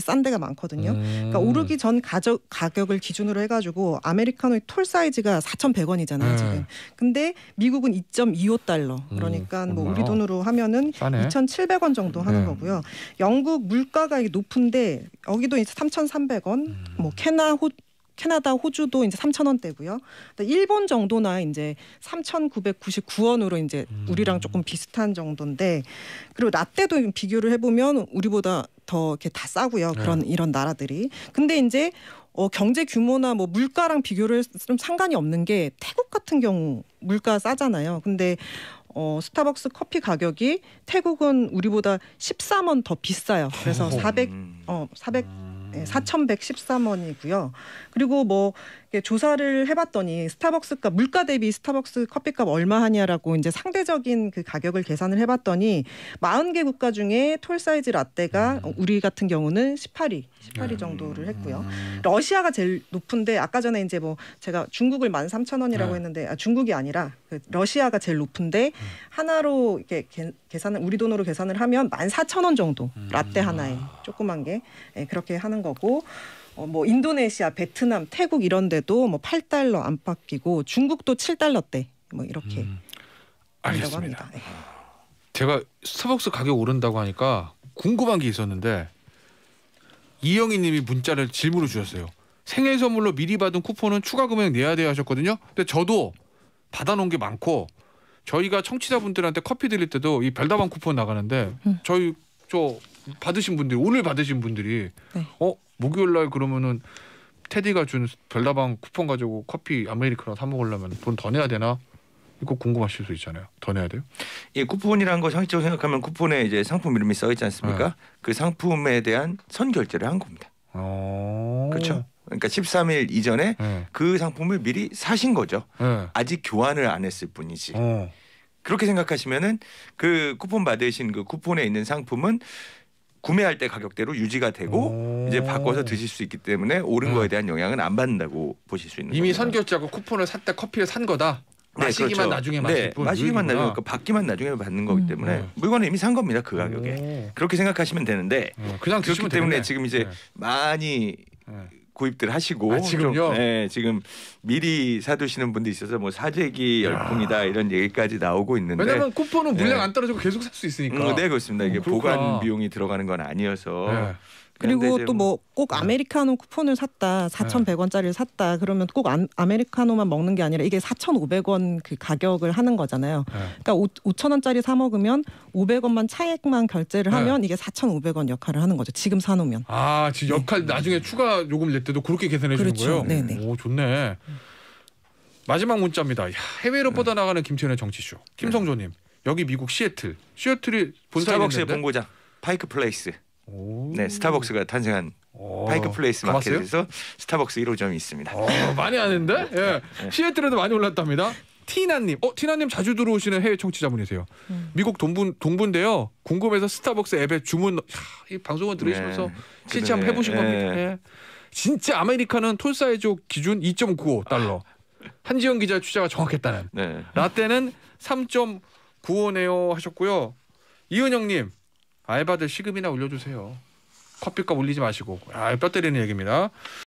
싼 데가 많거든요. 그러니까 음. 그러니까 오르기 전 가격, 가격을 기준으로 해가지고 아메리카노의 톨 사이즈가 4,100원이잖아요 네. 지금. 근데 미국은 2.25달러. 음, 그러니까 음, 뭐 우리 돈으로 하면은 2,700원 정도 하는 네. 거고요. 영국 물가가 높은데 여기도 이제 3,300원. 음. 뭐 캐나 호 캐나다, 호주도 이제 3,000원대고요. 일본 정도나 이제 3,999원으로 이제 음. 우리랑 조금 비슷한 정도인데 그리고 라떼도 비교를 해 보면 우리보다 더 이렇게 다 싸고요. 네. 그런 네. 이런 나라들이. 근데 이제 어, 경제 규모나 뭐 물가랑 비교를 좀 상관이 없는 게 태국 같은 경우 물가 싸잖아요. 근데 어, 스타벅스 커피 가격이 태국은 우리보다 13원 더 비싸요. 그래서 400, 어, 400 예, 사천백십삼 원이고요 그리고 뭐 조사를 해봤더니 스타벅스가 물가 대비 스타벅스 커피값 얼마 하냐라고 이제 상대적인 그 가격을 계산을 해봤더니 마흔 개 국가 중에 톨 사이즈 라떼가 음. 어, 우리 같은 경우는 십팔 위 십팔 위 음. 정도를 했고요. 음. 러시아가 제일 높은데 아까 전에 이제 뭐 제가 중국을 만 삼천 원이라고 네. 했는데 아, 중국이 아니라 그 러시아가 제일 높은데 하나로 이렇게 계산을 우리 돈으로 계산을 하면 만 사천 원 정도 음. 라떼 하나에 아. 조그만 게 예, 그렇게 하는 거고 어, 뭐 인도네시아, 베트남, 태국 이런 데도 뭐 8달러 안팎이고 중국도 7달러대 뭐 이렇게 음, 알겠습니다. 네. 제가 스타벅스 가격 오른다고 하니까 궁금한 게 있었는데 이영희 님이 문자를 질문을 주셨어요. 생일 선물로 미리 받은 쿠폰은 추가 금액 내야 돼요 하셨거든요. 근데 저도 받아 놓은 게 많고 저희가 청취자분들한테 커피 드릴 때도 이 별다방 쿠폰 나가는데 음. 저희 저 받으신 분들이 오늘 받으신 분들이 네. 어 목요일 날 그러면은 테디가 준 별다방 쿠폰 가지고 커피 아메리카노 사 먹으려면 돈 더 내야 되나? 이거 궁금하실 수 있잖아요. 더 내야 돼요? 예, 쿠폰이라는 거상식적으로 생각하면 쿠폰에 이제 상품 이름이 써 있지 않습니까? 네. 그 상품에 대한 선결제를 한 겁니다. 오. 어. 그렇죠. 그러니까 13일 이전에 네. 그 상품을 미리 사신 거죠. 네. 아직 교환을 안 했을 뿐이지. 어. 그렇게 생각하시면은 그 쿠폰 받으신 그 쿠폰에 있는 상품은 구매할 때 가격대로 유지가 되고 이제 바꿔서 드실 수 있기 때문에 오른 네. 거에 대한 영향은 안 받는다고 보실 수 있는 이미 겁니다. 선결제고 쿠폰을 샀다 커피를 산 거다. 네, 그렇죠. 마시기만 그렇죠. 나중에 네, 마실 네, 뿐. 마시기만 나중에 그 받기만 나중에 받는 거기 음, 때문에 음. 네. 물건을 이미 산 겁니다 그 가격에 오. 그렇게 생각하시면 되는데 음, 그냥 그렇기 때문에 되겠네. 지금 이제 네. 많이 구입들 하시고 아, 지금요? 네, 지금 미리 사두시는 분도 있어서 뭐 사재기 열풍이다 야. 이런 얘기까지 나오고 있는데 왜냐면 쿠폰은 물량 네. 안 떨어지고 계속 살 수 있으니까. 음, 네 그렇습니다. 이게 어, 보관 비용이 들어가는 건 아니어서. 네. 그리고 또 뭐꼭 뭐, 네. 아메리카노 쿠폰을 샀다, 4,100원짜리를 샀다 그러면 꼭 아, 메리카노만 먹는 게 아니라 이게 4,500원 그 가격을 하는 거잖아요. 네. 그러니까 5, 0 0 0원짜리사 먹으면 500원만 차액만 결제를 네. 하면 이게 4,500원 역할을 하는 거죠. 지금 사 놓으면. 아, 지금 역할 네. 나중에 추가 요금 낼 때도 그렇게 계산해 주는 그렇죠. 거예요. 네네. 오, 좋네. 마지막 문자입니다. 야, 해외로 네. 뻗어나가는 김태현의 정치쇼. 김성조님, 여기 미국 시애틀. 시애틀이 본사 스타벅스의 본고장, 파이크 플레이스. 네, 스타벅스가 탄생한 오. 어, 파이크 플레이스 가봤어요? 스타벅스 1호점이 있습니다. 어, 많이 아는데? 네, 예. 네. 시애틀에도 많이 올랐답니다. 티나님, 어 티나님 자주 들어오시는 해외 청취자분이세요. 음. 미국 동부 동부인데요. 궁금해서 스타벅스 앱에 주문. 야, 이 방송을 들으시면서 네. 실체 한번 해보신 네. 겁니다. 예. 진짜 아메리카는 톨사이즈 기준 2.95 달러. 아. 한지영 기자 취재가 정확했다는. 네. 라떼는 3.95네요 하셨고요. 이은영님 알바들 시급이나 올려주세요. 커피값 올리지 마시고 아, 뼈 때리는 얘기입니다.